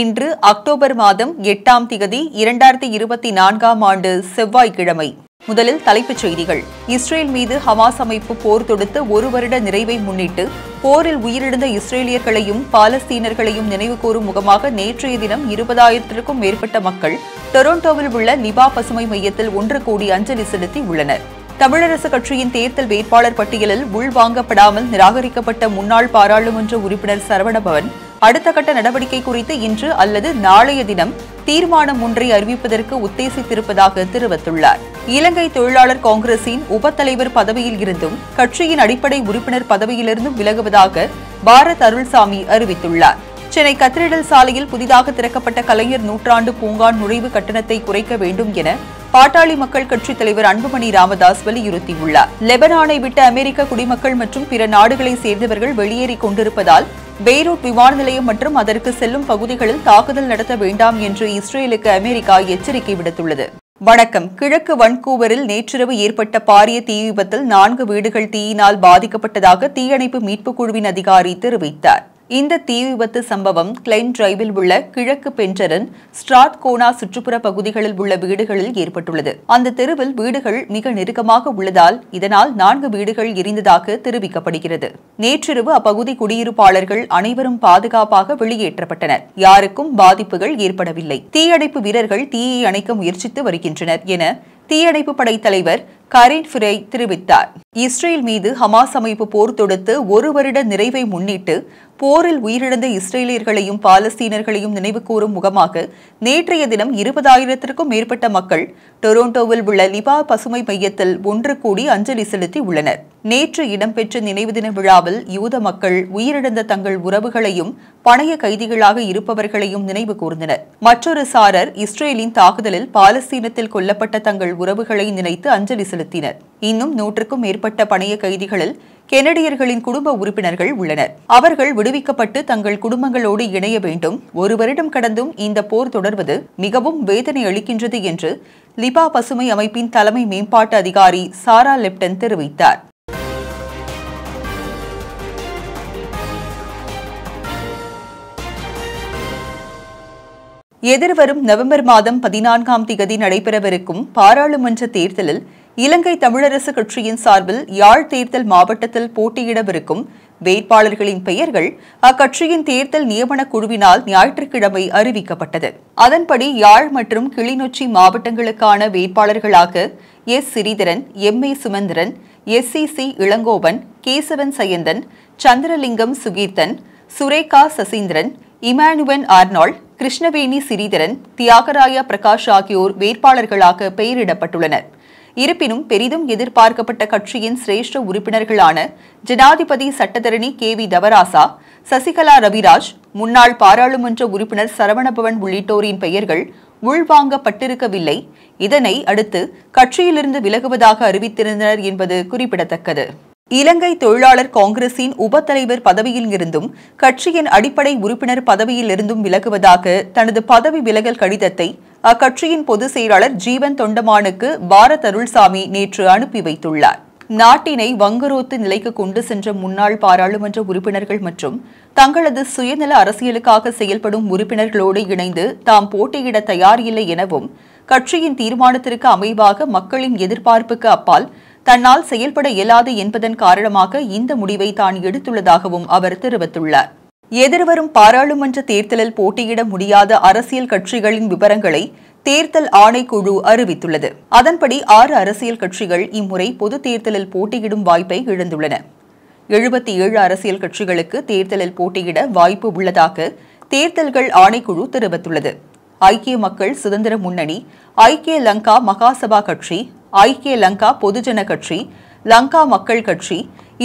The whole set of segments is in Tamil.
இன்று அக்டோபர் மாதம் எட்டாம் திகதி இரண்டாயிரத்தி இருபத்தி நான்காம் ஆண்டு செவ்வாய்க்கிழமை முதலில் தலைப்புச் செய்திகள் இஸ்ரேல் மீது ஹமாஸ் அமைப்பு போர் தொடுத்து ஒரு வருட நிறைவை முன்னிட்டு போரில் உயிரிழந்த இஸ்ரேலியர்களையும் பாலஸ்தீனர்களையும் நினைவுகூரும் முகமாக நேற்றைய தினம் இருபதாயிரத்திற்கும் மேற்பட்ட மக்கள் டொரோண்டோவில் உள்ள நிபா பசுமை மையத்தில் ஒன்று கூடி அஞ்சலி செலுத்தி உள்ளனர் தமிழரசு கட்சியின் தேர்தல் வேட்பாளர் பட்டியலில் உள்வாங்கப்படாமல் நிராகரிக்கப்பட்ட முன்னாள் பாராளுமன்ற உறுப்பினர் சரவணபவன் அடுத்த கட்ட நடவடிக்கை குறித்து இன்று அல்லது நாளைய தினம் தீர்மானம் ஒன்றை அறிவிப்பதற்கு உத்தேசித்திருப்பதாக தெரிவித்துள்ளார் இலங்கை தொழிலாளர் காங்கிரசின் உப தலைவர் பதவியில் இருந்தும் கட்சியின் அடிப்படை உறுப்பினர் பதவியிலிருந்தும் விலகுவதாக பாரத் அருள்சாமி அறிவித்துள்ளார் சென்னை கத்திரிடல் சாலையில் புதிதாக திறக்கப்பட்ட கலைஞர் நூற்றாண்டு பூங்கா நுழைவு கட்டணத்தை குறைக்க வேண்டும் என பாட்டாளி மக்கள் கட்சித் தலைவர் அன்புமணி ராமதாஸ் வலியுறுத்தியுள்ளார் லெபனானை விட்டு அமெரிக்க குடிமக்கள் மற்றும் பிற நாடுகளை சேர்ந்தவர்கள் வெளியேறிக் கொண்டிருப்பதால் பெய்ரூட் விமான நிலையம் மற்றும் அதற்கு செல்லும் பகுதிகளில் தாக்குதல் நடத்த வேண்டாம் என்று இஸ்ரேலுக்கு அமெரிக்கா எச்சரிக்கை விடுத்துள்ளது வணக்கம் கிழக்கு வன்கூவரில் நேற்றிரவு ஏற்பட்ட பாரிய தீ விபத்தில் நான்கு வீடுகள் தீயினால் பாதிக்கப்பட்டதாக தீயணைப்பு மீட்புக் குழுவின் அதிகாரி தெரிவித்தார் இந்த தீ விபத்து சம்பவம் கிளைன் டிரைவில் உள்ள கிழக்கு பென்டரன் ஸ்ட்ராட் கோனா சுற்றுப்புற பகுதிகளில் உள்ள வீடுகளில் ஏற்பட்டுள்ளது அந்த தெருவில் வீடுகள் மிக நெருக்கமாக உள்ளதால் இதனால் நான்கு வீடுகள் எரிந்ததாக தெரிவிக்கப்படுகிறது நேற்றிரவு அப்பகுதி குடியிருப்பாளர்கள் அனைவரும் பாதுகாப்பாக வெளியேற்றப்பட்டனர் யாருக்கும் பாதிப்புகள் ஏற்படவில்லை தீயணைப்பு வீரர்கள் தீயை அணைக்க முயற்சித்து வருகின்றனர் என தீயணைப்பு படை தலைவர் கரின் ஃபிரே தெரிவித்தார் இஸ்ரேல் மீது ஹமாஸ் அமைப்பு போர் தொடுத்து ஒரு வருட நிறைவை முன்னிட்டு போரில் உயிரிழந்த இஸ்ரேலியர்களையும் பாலஸ்தீனர்களையும் நினைவுகூரும் முகமாக நேற்றைய தினம் இருபதாயிரத்திற்கும் மேற்பட்ட மக்கள் டொரோண்டோவில் உள்ள லிபா பசுமை மையத்தில் ஒன்று கூடி அஞ்சலி செலுத்தி உள்ளனர் நேற்று இடம்பெற்ற நினைவு தின விழாவில் யூத மக்கள் உயிரிழந்த தங்கள் உறவுகளையும் பணைய கைதிகளாக இருப்பவர்களையும் நினைவு கூர்ந்தனர் மற்றொரு சாரர் இஸ்ரேலின் தாக்குதலில் பாலஸ்தீனத்தில் கொல்லப்பட்ட தங்கள் உறவுகளை நினைத்து அஞ்சலி செலுத்தினர் இன்னும் நூற்றுக்கும் மேற்பட்ட பணைய கைதிகளில் கெனடியர்களின் குடும்ப உறுப்பினர்கள் உள்ளனர் அவர்கள் விடுவிக்கப்பட்டு தங்கள் குடும்பங்களோடு இணைய வேண்டும் ஒரு வருடம் கடந்தும் இந்த போர் தொடர்வது மிகவும் வேதனை அளிக்கின்றது என்று லிபா பசுமை அமைப்பின் தலைமை மேம்பாட்டு அதிகாரி சாரா லெப்டன் தெரிவித்தார் எதிர்வரும் நவம்பர் மாதம் பதினான்காம் தேதி நடைபெறவிருக்கும் பாராளுமன்ற தேர்தலில் இலங்கை தமிழரசு கட்சியின் சார்பில் யாழ் தேர்தல் மாவட்டத்தில் போட்டியிடவிருக்கும் வேட்பாளர்களின் பெயர்கள் அக்கட்சியின் தேர்தல் நியமனக் குழுவினால் ஞாயிற்றுக்கிழமை அறிவிக்கப்பட்டது அதன்படி யாழ் மற்றும் கிளிநொச்சி மாவட்டங்களுக்கான வேட்பாளர்களாக S Sritharan M A Sumanthiran S C C Ilangovan Kesavan Sayanthan Chandralingam Sukirthan Sureka Sasindran Emmanuel Arnold Krishnaveni Sritharan Thiyagaraja Prakash ஆகியோர் வேட்பாளர்களாக பெயரிடப்பட்டுள்ளனர் இருப்பினும் பெரிதும் எதிர்பார்க்கப்பட்ட கட்சியின் சிரேஷ்ட உறுப்பினர்களான ஜனாதிபதி சட்டத்தரணி கே வி தவராசா சசிகலா ரவிராஜ் முன்னாள் பாராளுமன்ற உறுப்பினர் சரவணபவன் உள்ளிட்டோரின் பெயர்கள் உள்வாங்கப்பட்டிருக்கவில்லை இதனை அடுத்து கட்சியிலிருந்து விலகுவதாக அறிவித்திருந்தனர் என்பது குறிப்பிடத்தக்கது இலங்கை தொழிலாளர் காங்கிரசின் உபத்தலைவர் பதவியில் இருந்தும் கட்சியின் அடிப்படை உறுப்பினர் பதவியில் இருந்தும் விலகுவதாக தனது பதவி விலகல் கடிதத்தை அக்கட்சியின் பொதுச் செயலாளர் ஜீவன் தொண்டமானுக்கு பாரத் அருள்சாமி நேற்று அனுப்பி வைத்துள்ளார் நாட்டினை வங்குரோத்து நிலைக்கு கொண்டு சென்ற முன்னாள் பாராளுமன்ற உறுப்பினர்கள் மற்றும் தங்களது சுயநல அரசியலுக்காக செயல்படும் உறுப்பினர்களோடு இணைந்து தாம் போட்டியிட தயார் இல்லை எனவும் கட்சியின் தீர்மானத்திற்கு அமைவாக மக்களின் எதிர்பார்ப்புக்கு அப்பால் தன்னால் செயல்பட இயலாது என்பதன் காரணமாக இந்த முடிவை தான் எடுத்துள்ளதாகவும் அவர் தெரிவித்துள்ளார் எதிர்வரும் பாராளுமன்ற தேர்தலில் போட்டியிட முடியாத அரசியல் கட்சிகளின் விவரங்களை தேர்தல் ஆணைக்குழு அறிவித்துள்ளது அதன்படி ஆறு அரசியல் கட்சிகள் இம்முறை பொது தேர்தலில் போட்டியிடும் வாய்ப்பை இழந்துள்ளன எழுபத்தி ஏழு அரசியல் கட்சிகளுக்கு தேர்தலில் போட்டியிட வாய்ப்பு உள்ளதாக தேர்தல்கள் ஆணைக்குழு தெரிவித்துள்ளது ஐக்கிய மக்கள் சுதந்திர முன்னணி ஐக்கிய லங்கா மகாசபா கட்சி ஐக்கிய லங்கா பொதுஜன கட்சி லங்கா மக்கள் கட்சி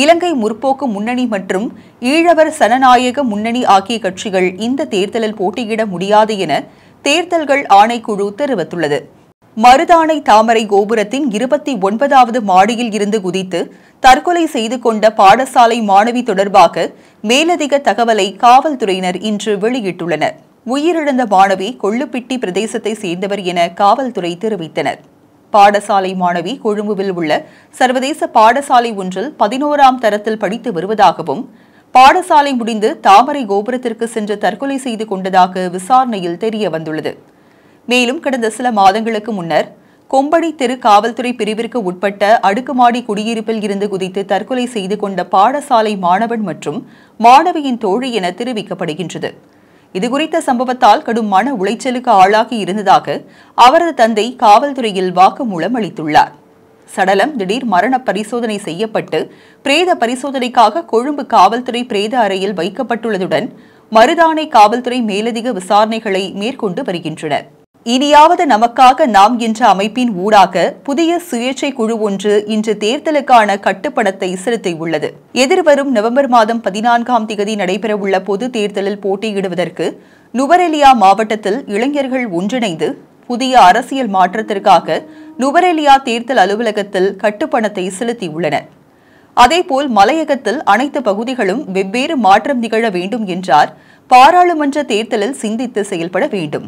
இலங்கை முற்போக்கு முன்னணி மற்றும் ஈழவர் சனநாயக முன்னணி ஆகிய கட்சிகள் இந்த தேர்தலில் போட்டியிட முடியாது என தேர்தல்கள் ஆணைக்குழு தெரிவித்துள்ளது மருதானை தாமரை கோபுரத்தின் இருபத்தி ஒன்பதாவது மாடியில் இருந்து குதித்து தற்கொலை செய்து கொண்ட பாடசாலை மாணவி தொடர்பாக மேலதிக தகவலை காவல்துறையினர் இன்று வெளியிட்டுள்ளனர் உயிரிழந்த மாணவி கொள்ளுப்பிட்டி பிரதேசத்தை சேர்ந்தவர் என காவல்துறை தெரிவித்தனர் பாடசாலை மாணவி கொழும்புவில் உள்ள சர்வதேச பாடசாலை ஒன்றில் பதினோராம் தரத்தில் படித்து வருவதாகவும் பாடசாலை முடிந்து தாமரை கோபுரத்திற்கு சென்று தற்கொலை செய்து கொண்டதாக விசாரணையில் தெரிய வந்துள்ளது மேலும் கடந்த சில மாதங்களுக்கு முன்னர் கொம்படி தெரு காவல்துறை பிரிவிற்கு உட்பட்ட அடுக்குமாடி குடியிருப்பில் இருந்து குதித்து தற்கொலை செய்து கொண்ட பாடசாலை மாணவன் மற்றும் மாணவியின் தோழி என தெரிவிக்கப்படுகின்றது இதுகுறித்த சம்பவத்தால் கடும் மன உளைச்சலுக்கு ஆளாகி இருந்ததாக அவரது தந்தை காவல்துறையில் வாக்குமூலம் அளித்துள்ளார் சடலம் திடீர் மரண பரிசோதனை செய்யப்பட்டு பிரேத பரிசோதனைக்காக கொழும்பு காவல்துறை பிரேத அறையில் வைக்கப்பட்டுள்ளதுடன் மருதானை காவல்துறை மேலதிக விசாரணைகளை மேற்கொண்டு வருகின்றனர் இனியாவது நமக்காக நாம் என்ற அமைப்பின் ஊடாக புதிய சுயேட்சை குழு ஒன்று இன்று தேர்தலுக்கான கட்டுப்பணத்தை செலுத்தியுள்ளது எதிர்வரும் நவம்பர் மாதம் பதினான்காம் தேதி நடைபெறவுள்ள பொது தேர்தலில் போட்டியிடுவதற்கு நுவரெலியா மாவட்டத்தில் இளைஞர்கள் ஒன்றிணைந்து புதிய அரசியல் மாற்றத்திற்காக நுவரெலியா தேர்தல் அலுவலகத்தில் கட்டுப்பணத்தை செலுத்தியுள்ளனர் அதேபோல் மலையகத்தில் அனைத்து பகுதிகளும் வெவ்வேறு மாற்றம் நிகழ வேண்டும் என்றார் பாராளுமன்ற தேர்தலில் சிந்தித்து செயல்பட வேண்டும்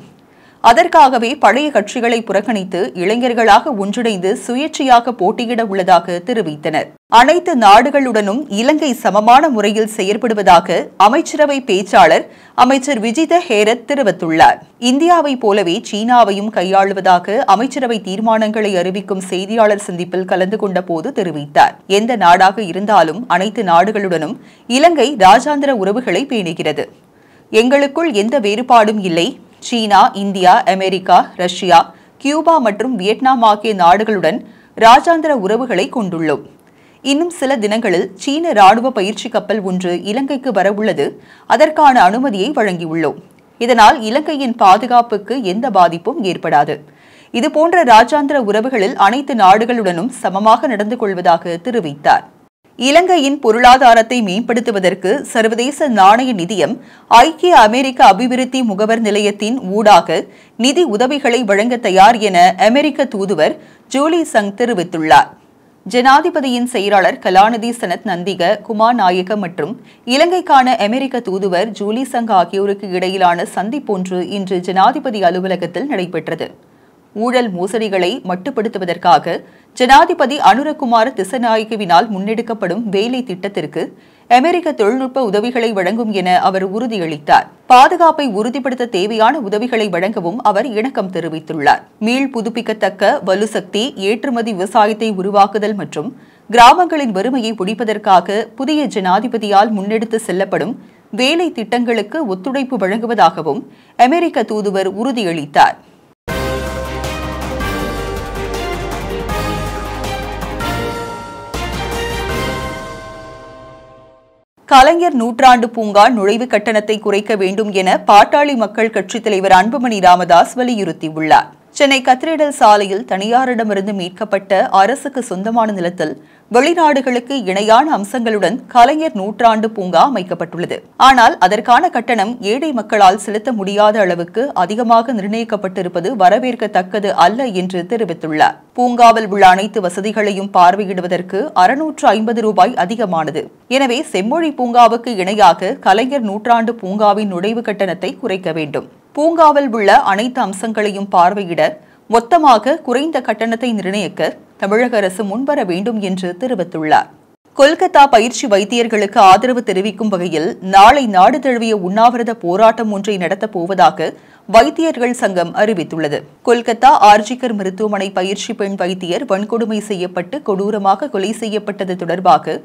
அதற்காகவே பழைய கட்சிகளை புறக்கணித்து இளைஞர்களாக ஒன்றிணைந்து சுயேட்சையாக போட்டியிட உள்ளதாக தெரிவித்தனர் அனைத்து நாடுகளுடனும் இலங்கை சமமான முறையில் செயற்படுவதாக அமைச்சரவை பேச்சாளர் அமைச்சர் விஜித ஹேரத் தெரிவித்துள்ளார் இந்தியாவை போலவே சீனாவையும் கையாளுவதாக அமைச்சரவை தீர்மானங்களை அறிவிக்கும் செய்தியாளர் சந்திப்பில் கலந்து கொண்ட போது தெரிவித்தார் எந்த நாடாக இருந்தாலும் அனைத்து நாடுகளுடனும் இலங்கை ராஜாந்திர உறவுகளை பேணுகிறது எங்களுக்குள் எந்த வேறுபாடும் இல்லை China India America Russia Cuba மற்றும் வியட்நாம் ஆகிய நாடுகளுடன் ராஜாந்திர உறவுகளை கொண்டுள்ளோம் இன்னும் சில தினங்களில் சீன ராணுவ பயிற்சி கப்பல் ஒன்று இலங்கைக்கு வரவுள்ளது அதற்கான அனுமதியை வழங்கியுள்ளோம் இதனால் இலங்கையின் பாதுகாப்புக்கு எந்த பாதிப்பும் ஏற்படாது இதுபோன்ற ராஜாந்திர உறவுகளில் அனைத்து நாடுகளுடனும் சமமாக நடந்து கொள்வதாக தெரிவித்தார் இலங்கையின் பொருளாதாரத்தை மேம்படுத்துவதற்கு சர்வதேச நாணய நிதியம் ஐக்கிய அமெரிக்க அபிவிருத்தி முகவர் நிலையத்தின் ஊடாக நிதி உதவிகளை வழங்க தயார் என அமெரிக்க தூதுவர் ஜூலி சங் தெரிவித்துள்ளார் ஜனாதிபதியின் செயலாளர் கலாநிதி சனத் நந்திக குமார் நாயக மற்றும் இலங்கைக்கான அமெரிக்க தூதுவர் ஜூலி சங் ஆகியோருக்கு இடையிலான சந்திப்பொன்று இன்று ஜனாதிபதி அலுவலகத்தில் நடைபெற்றது ஊழல் மோசடிகளை மட்டுப்படுத்துவதற்காக ஜனாதிபதி அனுரகுமார் திசநாயகவினால் முன்னெடுக்கப்படும் வேலை திட்டத்திற்கு அமெரிக்க தொழில்நுட்ப உதவிகளை வழங்கும் என அவர் உறுதியளித்தார் பாதுகாப்பை உறுதிப்படுத்த தேவையான உதவிகளை வழங்கவும் அவர் இணக்கம் தெரிவித்துள்ளார் மீள் புதுப்பிக்கத்தக்க வலுசக்தி ஏற்றுமதி விவசாயத்தை உருவாக்குதல் மற்றும் கிராமங்களின் வறுமையை பிடிப்பதற்காக புதிய ஜனாதிபதியால் முன்னெடுத்து செல்லப்படும் வேலை திட்டங்களுக்கு ஒத்துழைப்பு வழங்குவதாகவும் அமெரிக்க தூதுவர் உறுதியளித்தார் கலைஞர் நூற்றாண்டு பூங்கா நுழைவு கட்டணத்தை குறைக்க வேண்டும் என பாட்டாளி மக்கள் கட்சித் தலைவர் அன்புமணி ராமதாஸ் வலியுறுத்தியுள்ளார் சென்னை கத்திரிடல் சாலையில் தனியாரிடமிருந்து மீட்கப்பட்ட அரசுக்கு சொந்தமான நிலத்தில் வெளிநாடுகளுக்கு இணையான அம்சங்களுடன் கலைஞர் நூற்றாண்டு பூங்கா அமைக்கப்பட்டுள்ளது ஆனால் அதற்கான கட்டணம் ஏழை மக்களால் செலுத்த முடியாத அளவுக்கு அதிகமாக நிர்ணயிக்கப்பட்டிருப்பது வரவேற்கத்தக்கது அல்ல என்று தெரிவித்துள்ளார் பூங்காவில் உள்ள அனைத்து வசதிகளையும் பார்வையிடுவதற்கு அறுநூற்று ஐம்பது ரூபாய் அதிகமானது எனவே செம்மொழி பூங்காவுக்கு இணையாக கலைஞர் நூற்றாண்டு பூங்காவின் நுழைவு கட்டணத்தை குறைக்க வேண்டும் பூங்காவில் உள்ள அனைத்து அம்சங்களையும் பார்வையிட மொத்தமாக குறைந்த கட்டணத்தை நிர்ணயிக்க தமிழக அரசு முன்வர வேண்டும் என்று தெரிவித்துள்ளார் கொல்கத்தா பயிற்சி வைத்தியர்களுக்கு ஆதரவு தெரிவிக்கும் வகையில் நாளை நாடு தழுவிய உண்ணாவிரத போராட்டம் ஒன்றை நடத்தப் போவதாக வைத்தியர்கள் சங்கம் அறிவித்துள்ளது கொல்கத்தா ஆர்ஜிகர் மருத்துவமனை பயிற்சி பெண் வைத்தியர் வன்கொடுமை செய்யப்பட்டு கொடூரமாக கொலை செய்யப்பட்டது தொடர்பாக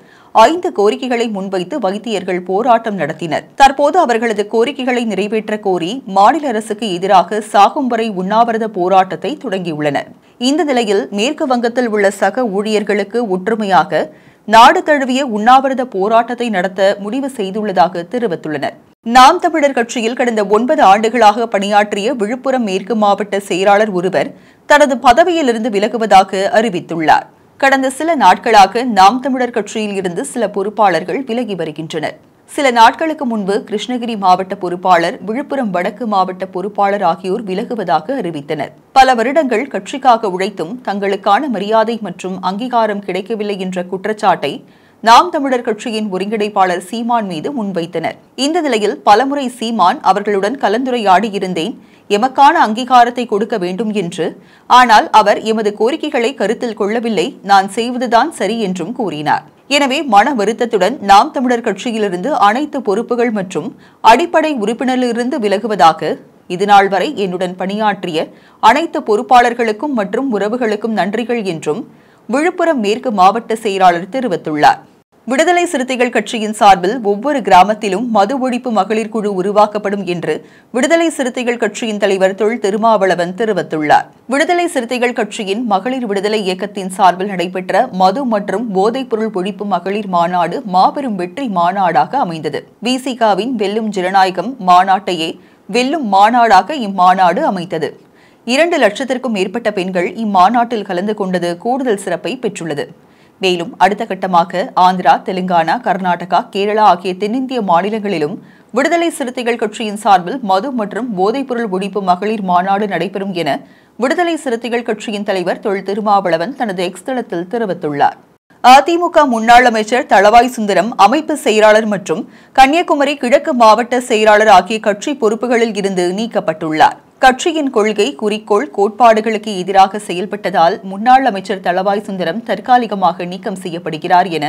ஐந்து கோரிக்கைகளை முன்வைத்து வைத்தியர்கள் போராட்டம் நடத்தினர் தற்போது அவர்களது கோரிக்கைகளை நிறைவேற்ற கோரி மாநில அரசுக்கு எதிராக சாகும் வரை உண்ணாவிரத போராட்டத்தை தொடங்கியுள்ளனர் இந்த நிலையில் மேற்கு வங்கத்தில் உள்ள சக ஊழியர்களுக்கு ஒற்றுமையாக நாடு தழுவிய உண்ணாவிரத போராட்டத்தை நடத்த முடிவு செய்துள்ளதாக தெரிவித்துள்ளனர் நாம் தமிழர் கட்சியில் கடந்த ஒன்பது ஆண்டுகளாக பணியாற்றிய விழுப்புரம் மேற்கு மாவட்ட செயலாளர் ஒருவர் தனது பதவியிலிருந்து விலகுவதாக அறிவித்துள்ளார் கடந்த சில நாட்களாக நாம் தமிழர் கட்சியில் இருந்து சில பொறுப்பாளர்கள் விலகி வருகின்றனர் சில நாட்களுக்கு முன்பு கிருஷ்ணகிரி மாவட்ட பொறுப்பாளர் விழுப்புரம் வடக்கு மாவட்ட பொறுப்பாளர் ஆகியோர் விலகுவதாக அறிவித்தனர் பல வருடங்கள் கட்சிக்காக உழைத்தும் தங்களுக்கான மரியாதை மற்றும் அங்கீகாரம் கிடைக்கவில்லை என்ற குற்றச்சாட்டை நாம் தமிழர் கட்சியின் ஒருங்கிணைப்பாளர் சீமான் மீது முன்வைத்தனர் இந்த நிலையில் பலமுறை சீமான் அவர்களுடன் கலந்துரையாடியிருந்தேன் எமக்கான அங்கீகாரத்தை கொடுக்க வேண்டும் என்று ஆனால் அவர் எமது கோரிக்கைகளை கருத்தில் கொள்ளவில்லை நான் செய்வதுதான் சரி என்றும் கூறினார் எனவே மன வருத்தத்துடன் நாம் தமிழர் கட்சியிலிருந்து அனைத்து பொறுப்புகள் மற்றும் அடிப்படை உறுப்பினரிலிருந்து விலகுவதாக இதுநாள் வரை என்னுடன் பணியாற்றிய அனைத்து பொறுப்பாளர்களுக்கும் மற்றும் உறவுகளுக்கும் நன்றிகள் என்றும் விழுப்புரம் மேற்கு மாவட்ட செயலாளர் தெரிவித்துள்ளார் விடுதலை சிறுத்தைகள் கட்சியின் சார்பில் ஒவ்வொரு கிராமத்திலும் மது ஒழிப்பு மகளிர் குழு உருவாக்கப்படும் என்று விடுதலை சிறுத்தைகள் கட்சியின் தலைவர் தொல் திருமாவளவன் தெரிவித்துள்ளார் விடுதலை சிறுத்தைகள் கட்சியின் மகளிர் விடுதலை இயக்கத்தின் சார்பில் நடைபெற்ற மது மற்றும் போதைப்பொருள் ஒழிப்பு மகளிர் மாநாடு மாபெரும் வெற்றி மாநாடாக அமைந்தது விசிகாவின் வெல்லும் ஜனநாயகம் மாநாட்டையே வெல்லும் மாநாடாக இம்மாநாடு அமைத்தது இரண்டு லட்சத்திற்கும் மேற்பட்ட பெண்கள் இம்மாநாட்டில் கலந்து கொண்டது கூடுதல் சிறப்பை பெற்றுள்ளது மேலும் அடுத்த கட்டமாக ஆந்திரா தெலுங்கானா கர்நாடகா கேரளா ஆகிய தென்னிந்திய மாநிலங்களிலும் விடுதலை சிறுத்தைகள் கட்சியின் சார்பில் மது மற்றும் போதைப்பொருள் ஒழிப்பு மகளிர் மாநாடு நடைபெறும் என விடுதலை சிறுத்தைகள் கட்சியின் தலைவர் தொல் திருமாவளவன் தனது எக்ஸ் தளத்தில் தெரிவித்துள்ளார் அதிமுக முன்னாள் அமைச்சர் தளவாய் சுந்தரம் அமைப்பு செயலாளர் மற்றும் கன்னியாகுமரி கிழக்கு மாவட்ட செயலாளர் ஆகிய கட்சி பொறுப்புகளில் இருந்து நீக்கப்பட்டுள்ளார் கட்சியின் கொள்கை குறிக்கோள் கோட்பாடுகளுக்கு எதிராக செயல்பட்டதால் முன்னாள் அமைச்சர் தளவாய் சுந்தரம் தற்காலிகமாக நீக்கம் செய்யப்படுகிறார் என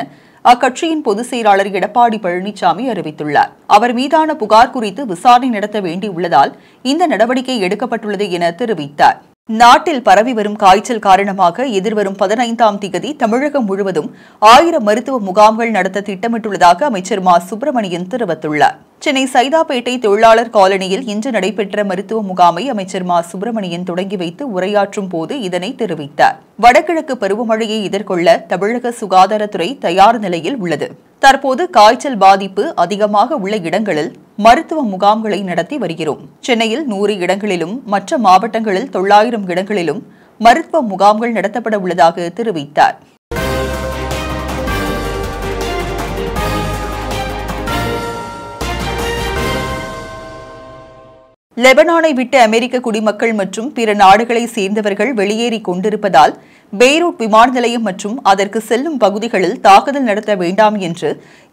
அக்கட்சியின் பொதுச் செயலாளர் எடப்பாடி பழனிசாமி அறிவித்துள்ளார் அவர் மீதான புகார் குறித்து விசாரணை நடத்த வேண்டியுள்ளதால் இந்த நடவடிக்கை எடுக்கப்பட்டுள்ளது என தெரிவித்தார் நாட்டில் பரவி வரும் காய்ச்சல் காரணமாக எதிர்வரும் பதினைந்தாம் தேதி தமிழகம் முழுவதும் ஆயிரம் மருத்துவ முகாம்கள் நடத்த திட்டமிட்டுள்ளதாக அமைச்சர் மா சுப்பிரமணியன் தெரிவித்துள்ளார் சென்னை சைதாப்பேட்டை தொழிலாளர் காலனியில் இன்று நடைபெற்ற மருத்துவ முகாமை அமைச்சர் மா சுப்பிரமணியன் தொடங்கி வைத்து உரையாற்றும் போது இதனை தெரிவித்தார் வடகிழக்கு பருவமழையை எதிர்கொள்ள தமிழக சுகாதாரத்துறை தயார் நிலையில் உள்ளது தற்போது காய்ச்சல் பாதிப்பு அதிகமாக உள்ள இடங்களில் மருத்துவ முகாம்களை நடத்தி வருகிறோம் சென்னையில் நூறு இடங்களிலும் மற்ற மாவட்டங்களில் தொள்ளாயிரம் இடங்களிலும் மருத்துவ முகாம்கள் நடத்தப்பட உள்ளதாக தெரிவித்தார் லெபனானை விட்டு அமெரிக்க குடிமக்கள் மற்றும் பிற நாடுகளை சேர்ந்தவர்கள் வெளியேறி கொண்டிருப்பதால் பெய்ரூட் விமான நிலையம் மற்றும் அதற்கு செல்லும் பகுதிகளில் தாக்குதல் நடத்த வேண்டாம் என்று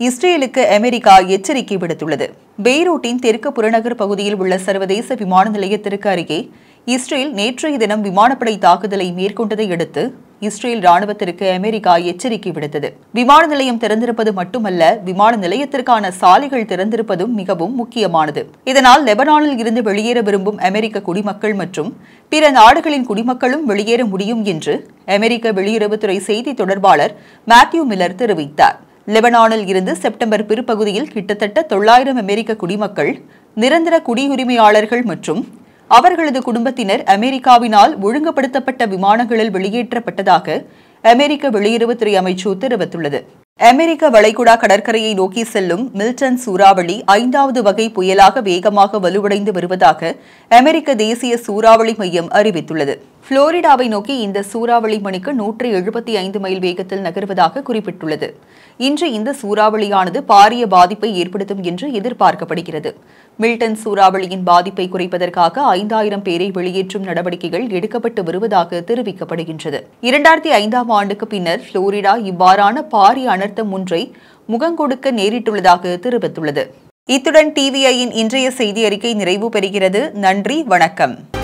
இஸ்ரேலுக்கு அமெரிக்கா எச்சரிக்கை விடுத்துள்ளது பெய்ரூட்டின் தெற்கு புறநகர் பகுதியில் உள்ள சர்வதேச விமான நிலையத்திற்கு அருகே இஸ்ரேல் நேற்றைய தினம் விமானப்படை தாக்குதலை மேற்கொண்டதை அடுத்து இஸ்ரேல் ராணுவத்திற்கு அமெரிக்கா எச்சரிக்கை விடுத்தது விமான நிலையம் திறந்திருப்பது மட்டுமல்ல விமான நிலையத்திற்கான சாலைகள் திறந்திருப்பதும் மிகவும் முக்கியமானது இதனால் லெபனானில் இருந்து வெளியேற விரும்பும் அமெரிக்க குடிமக்கள் மற்றும் பிற நாடுகளின் குடிமக்களும் வெளியேற முடியும் என்று அமெரிக்க வெளியுறவுத்துறை செய்தி தொடர்பாளர் மேத்யூ மில்லர் தெரிவித்தார் லெபனானில் இருந்து செப்டம்பர் பிற்பகுதியில் கிட்டத்தட்ட தொள்ளாயிரம் அமெரிக்க குடிமக்கள் நிரந்தர குடியுரிமையாளர்கள் மற்றும் அவர்களது குடும்பத்தினர் அமெரிக்காவினால் ஒழுங்குபடுத்தப்பட்ட விமானங்களில் வெளியேற்றப்பட்டதாக அமெரிக்க வெளியுறவுத்துறை அமைச்சு தெரிவித்துள்ளது அமெரிக்க வளைகுடா கடற்கரையை நோக்கி செல்லும் மில்டன் சூறாவளி ஐந்தாவது வகை புயலாக வேகமாக வலுவடைந்து வருவதாக அமெரிக்க தேசிய சூறாவளி மையம் அறிவித்துள்ளது புளோரிடாவை நோக்கி இந்த சூறாவளி மணிக்கு நூற்றி எழுபத்தி ஐந்து மைல் வேகத்தில் நகர்வதாக குறிப்பிட்டுள்ளது இன்று இந்த சூறாவளியானது பாரிய பாதிப்பை ஏற்படுத்தும் என்று எதிர்பார்க்கப்படுகிறது மில்டன் சூறாவளியின் பாதிப்பை குறைப்பதற்காக ஐந்தாயிரம் பேரை வெளியேற்றும் நடவடிக்கைகள் எடுக்கப்பட்டு வருவதாக தெரிவிக்கப்படுகின்றது இரண்டாயிரத்தி ஐந்தாம் ஆண்டுக்கு பின்னர் புளோரிடா இவ்வாறான பாரிய அனர்த்தம் ஒன்றை முகங்கொடுக்க நேரிட்டுள்ளதாக தெரிவித்துள்ளது இத்துடன் டிவிஐயின் இன்றைய செய்தி அறிக்கை நிறைவு பெறுகிறது நன்றி வணக்கம்